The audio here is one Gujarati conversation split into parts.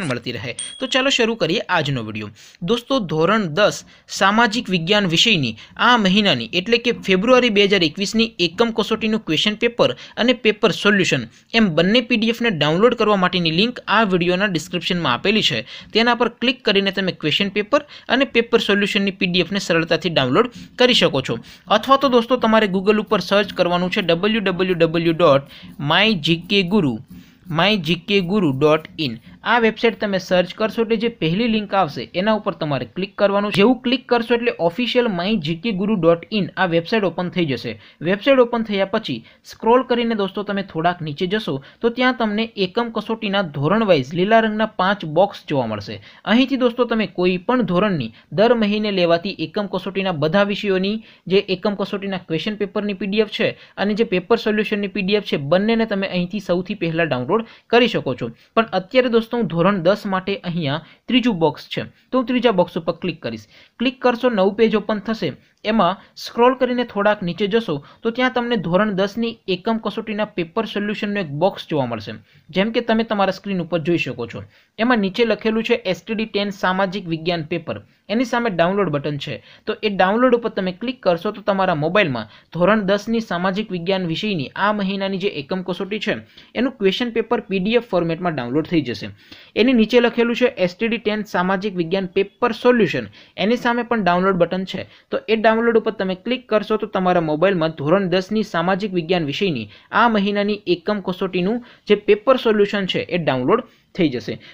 નોટિફિકેશન મળતી રહે તો ચાલો શરૂ કરીએ આજનો વિડીયો દોસ્તો ધોરણ દસ સામાજિક વિજ્ઞાન વિષયની આ મહિનાની એટલે કે ફેબ્રુઆરી બે હજાર એકવીસની એકમ કસોટીનું ક્વેશ્ચન પેપર અને પેપર સોલ્યુશન એમ બંને પીડીએફને ડાઉનલોડ કરવા માટેની લિંક આ વિડીયોના ડિસ્ક્રિપ્શનમાં આપેલી છે તેના પર ક્લિક કરીને તમે ક્વેશ્ચન પેપર અને પેપર સોલ્યુશનની પીડીએફને સરળતાથી ડાઉનલોડ કરી શકો છો અથવા તો દોસ્તો તમારે ગૂગલ ઉપર સર્ચ કરવાનું છે W W W dot my GK guru my GK guru dot in આ વેબસાઇટ તમે સર્ચ કરશો એટલે જે પહેલી લિંક આવશે એના ઉપર તમારે ક્લિક કરવાનું જેવું ક્લિક કરશો એટલે official my GK guru dot in આ વેબસાઇટ ઓપન થઈ જશે વેબસાઇટ ઓપન થયા પછી સ્ક્રોલ કરીને દોસ્તો તમે થોડાક નીચે જશો તો ત્યાં તમને એકમ કસોટીના ધોરણ વાઇઝ લીલા રંગના પાંચ બોક્સ જોવા મળશે અહીંથી દોસ્તો તમે કોઈ પણ ધોરણની દર મહિને લેવાતી એકમ કસોટીના બધા વિષયોની જે એકમ કસોટીના ક્વેશ્ચન પેપરની પીડીએફ છે અને જે પેપર સોલ્યુશનની પીડીએફ છે બંનેને તમે અહીંથી સૌથી પહેલાં ડાઉનલોડ કરી શકો છો પણ અત્યારે દોસ્તો દોસ્તો હું ધોરણ દસ માટે અહીંયા ત્રીજું બોક્સ છે તો હું ત્રીજા બોક્સ ઉપર ક્લિક કરીશ ક્લિક કરશો નવું પેજ ઓપન થશે એમાં સ્ક્રોલ કરીને થોડાક નીચે જશો તો ત્યાં તમને ધોરણ દસની એકમ કસોટીના પેપર સોલ્યુશનનું એક બોક્સ જોવા મળશે જેમ કે તમે તમારા સ્ક્રીન ઉપર જોઈ શકો છો એમાં નીચે લખેલું છે એસટીડી ટેન સામાજિક વિજ્ઞાન પેપર એની સામે ડાઉનલોડ બટન છે તો એ ડાઉનલોડ ઉપર તમે ક્લિક કરશો તો તમારા મોબાઈલમાં ધોરણ દસની સામાજિક વિજ્ઞાન વિષયની આ મહિનાની જે એકમ કસોટી છે એનું ક્વેશ્ચન પેપર પીડીએફ ફોર્મેટમાં ડાઉનલોડ થઈ જશે એની નીચે લખેલું છે એસટીડી ટેન સામાજિક વિજ્ઞાન પેપર સોલ્યુશન એની સામે પણ ડાઉનલોડ બટન છે તો એ ડાઉનલોડ ઉપર તમે ક્લિક કરશો તો તમારા મોબાઈલમાં ધોરણ દસની સામાજિક વિજ્ઞાન વિષયની આ મહિનાની એકમ કસોટીનું જે પેપર સોલ્યુશન છે એ ડાઉનલોડ થઈ જશે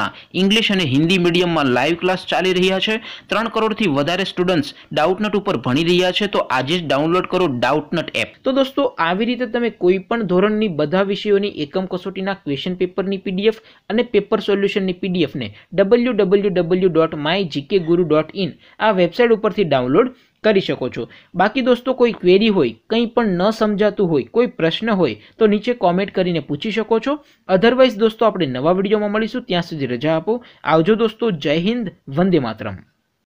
શાળાના ઇંગ્લિશ અને હિન્દી મીડિયમમાં લાઈવ ક્લાસ ચાલી રહ્યા છે ત્રણ કરોડથી વધારે સ્ટુડન્ટ્સ ડાઉટનટ ઉપર ભણી રહ્યા છે તો આજે જ ડાઉનલોડ કરો ડાઉટનટ એપ તો દોસ્તો આવી રીતે તમે કોઈ પણ ધોરણની બધા વિષયોની એકમ કસોટીના ક્વેશ્ચન પેપરની પીડીએફ અને પેપર સોલ્યુશનની પીડીએફને W W W dot my GK guru dot in આ વેબસાઇટ ઉપરથી ડાઉનલોડ કરી શકો છો બાકી દોસ્તો કોઈ ક્વેરી હોય કંઈ પણ ન સમજાતું હોય કોઈ પ્રશ્ન હોય તો નીચે કોમેન્ટ કરીને પૂછી શકો છો અધરવાઇઝ દોસ્તો આપણે નવા વિડીયોમાં મળીશું ત્યાં સુધી રજા આપો આવજો દોસ્તો જય હિન્દ વંદે માતરમ